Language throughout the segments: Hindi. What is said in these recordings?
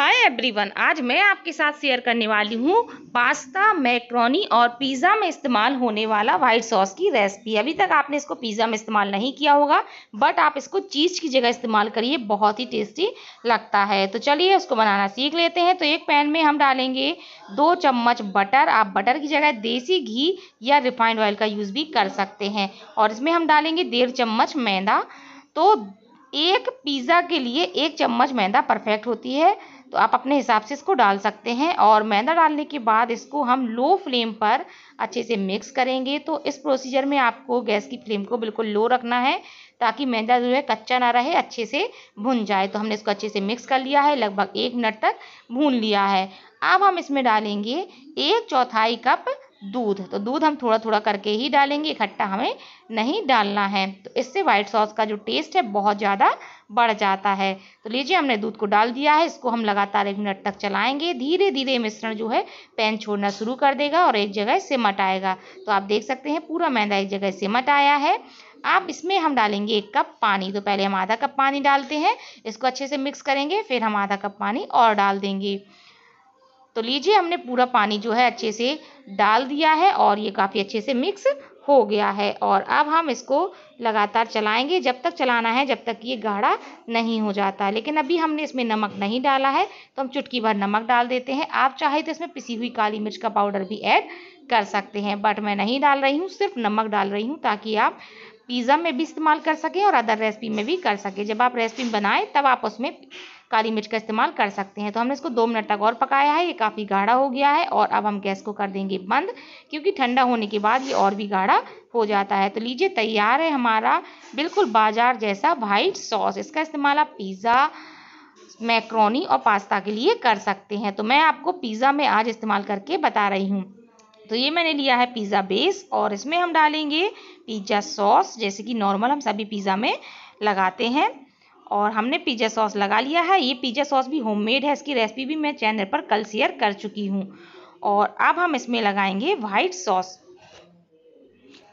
हाय एवरीवन आज मैं आपके साथ शेयर करने वाली हूँ पास्ता मैक्रोनी और पिज़्ज़ा में इस्तेमाल होने वाला वाइट सॉस की रेसिपी अभी तक आपने इसको पिज़्ज़ा में इस्तेमाल नहीं किया होगा बट आप इसको चीज़ की जगह इस्तेमाल करिए बहुत ही टेस्टी लगता है तो चलिए उसको बनाना सीख लेते हैं तो एक पैन में हम डालेंगे दो चम्मच बटर आप बटर की जगह देसी घी या रिफाइंड ऑयल का यूज़ भी कर सकते हैं और इसमें हम डालेंगे डेढ़ चम्मच मैदा तो एक पिज़्ज़ा के लिए एक चम्मच मैदा परफेक्ट होती है तो आप अपने हिसाब से इसको डाल सकते हैं और मैदा डालने के बाद इसको हम लो फ्लेम पर अच्छे से मिक्स करेंगे तो इस प्रोसीजर में आपको गैस की फ्लेम को बिल्कुल लो रखना है ताकि मैदा जो है कच्चा ना रहे अच्छे से भुन जाए तो हमने इसको अच्छे से मिक्स कर लिया है लगभग एक मिनट तक भून लिया है अब हम इसमें डालेंगे एक चौथाई कप दूध तो दूध हम थोड़ा थोड़ा करके ही डालेंगे इकट्ठा हमें नहीं डालना है तो इससे वाइट सॉस का जो टेस्ट है बहुत ज़्यादा बढ़ जाता है तो लीजिए हमने दूध को डाल दिया है इसको हम लगातार एक मिनट तक चलाएंगे धीरे धीरे मिश्रण जो है पैन छोड़ना शुरू कर देगा और एक जगह सिमट आएगा तो आप देख सकते हैं पूरा मैदा एक जगह सिमट आया है आप इसमें हम डालेंगे एक कप पानी तो पहले हम आधा कप पानी डालते हैं इसको अच्छे से मिक्स करेंगे फिर हम आधा कप पानी और डाल देंगे तो लीजिए हमने पूरा पानी जो है अच्छे से डाल दिया है और ये काफ़ी अच्छे से मिक्स हो गया है और अब हम इसको लगातार चलाएंगे जब तक चलाना है जब तक ये गाढ़ा नहीं हो जाता है लेकिन अभी हमने इसमें नमक नहीं डाला है तो हम चुटकी भर नमक डाल देते हैं आप चाहे तो इसमें पिसी हुई काली मिर्च का पाउडर भी ऐड कर सकते हैं बट मैं नहीं डाल रही हूँ सिर्फ नमक डाल रही हूँ ताकि आप पिज़्ज़ा में भी इस्तेमाल कर सकें और अदर रेसिपी में भी कर सकें जब आप रेसिपी बनाएं तब आप उसमें काली मिर्च का इस्तेमाल कर सकते हैं तो हमने इसको दो मिनट तक और पकाया है ये काफ़ी गाढ़ा हो गया है और अब हम गैस को कर देंगे बंद क्योंकि ठंडा होने के बाद ये और भी गाढ़ा हो जाता है तो लीजिए तैयार है हमारा बिल्कुल बाजार जैसा वाइट सॉस इसका इस्तेमाल आप पिज़्ज़ा मैक्रोनी और पास्ता के लिए कर सकते हैं तो मैं आपको पिज़्ज़ा में आज इस्तेमाल करके बता रही हूँ तो ये मैंने लिया है पिज़्ज़ा बेस और इसमें हम डालेंगे पिज़्ज़ा सॉस जैसे कि नॉर्मल हम सभी पिज़्ज़ा में लगाते हैं और हमने पिज़्ज़ा सॉस लगा लिया है ये पिज़्ज़ा सॉस भी होममेड है इसकी रेसिपी भी मैं चैनल पर कल शेयर कर चुकी हूँ और अब हम इसमें लगाएंगे वाइट सॉस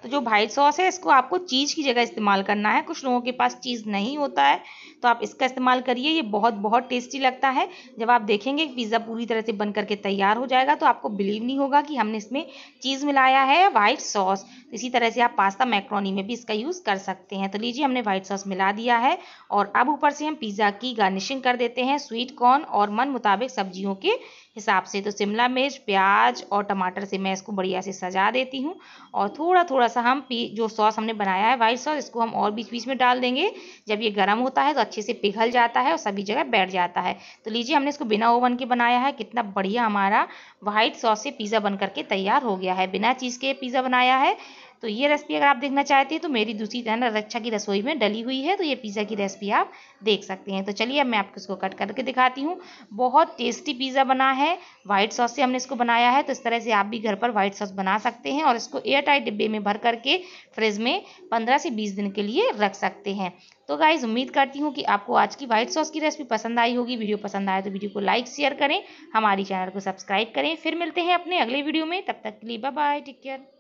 तो जो वाइट सॉस है इसको आपको चीज़ की जगह इस्तेमाल करना है कुछ लोगों के पास चीज़ नहीं होता है तो आप इसका इस्तेमाल करिए ये बहुत बहुत टेस्टी लगता है जब आप देखेंगे पिज़्ज़ा पूरी तरह से बन करके तैयार हो जाएगा तो आपको बिलीव नहीं होगा कि हमने इसमें चीज़ मिलाया है वाइट सॉस तो इसी तरह से आप पास्ता मैक्रोनी में भी इसका यूज़ कर सकते हैं तो लीजिए हमने वाइट सॉस मिला दिया है और अब ऊपर से हम पिज़्ज़ा की गार्निशिंग कर देते हैं स्वीट कॉर्न और मन मुताबिक सब्जियों के हिसाब से तो शिमला मिर्च प्याज और टमाटर से मैं इसको बढ़िया से सजा देती हूँ और थोड़ा थोड़ा सा हम पी जो सॉस हमने बनाया है वाइट सॉस इसको हम और बीच बीच में डाल देंगे जब ये गर्म होता है तो अच्छे से पिघल जाता है और सभी जगह बैठ जाता है तो लीजिए हमने इसको बिना ओवन के बनाया है कितना बढ़िया हमारा वाइट सॉस से पिज़्ज़ा बन करके तैयार हो गया है बिना चीज़ के पिज़्ज़ा बनाया है तो ये रेसिपी अगर आप देखना चाहते हैं तो मेरी दूसरी चैनल रक्षा की रसोई में डली हुई है तो ये पिज़्ज़ा की रेसिपी आप देख सकते हैं तो चलिए अब मैं आपको इसको कट करके दिखाती हूँ बहुत टेस्टी पिज़्ज़ा बना है वाइट सॉस से हमने इसको बनाया है तो इस तरह से आप भी घर पर वाइट सॉस बना सकते हैं और इसको एयर टाइट डिब्बे में भर करके फ्रिज में पंद्रह से बीस दिन के लिए रख सकते हैं तो गाइज उम्मीद करती हूँ कि आपको आज की व्हाइट सॉस की रेसिपी पसंद आई होगी वीडियो पसंद आए तो वीडियो को लाइक शेयर करें हमारी चैनल को सब्सक्राइब करें फिर मिलते हैं अपने अगले वीडियो में तब तक के लिए बाय बाय टेक केयर